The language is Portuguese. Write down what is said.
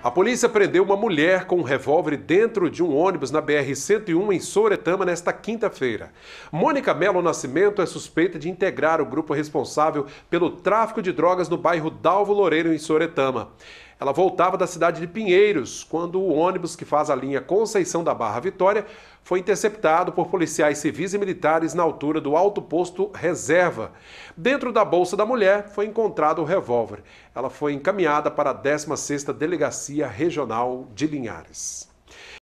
A polícia prendeu uma mulher com um revólver dentro de um ônibus na BR-101 em Soretama nesta quinta-feira. Mônica Melo Nascimento é suspeita de integrar o grupo responsável pelo tráfico de drogas no bairro Dalvo Loureiro, em Soretama. Ela voltava da cidade de Pinheiros quando o ônibus que faz a linha Conceição da Barra Vitória foi interceptado por policiais civis e militares na altura do alto posto reserva. Dentro da bolsa da mulher foi encontrado o revólver. Ela foi encaminhada para a 16ª Delegacia Regional de Linhares.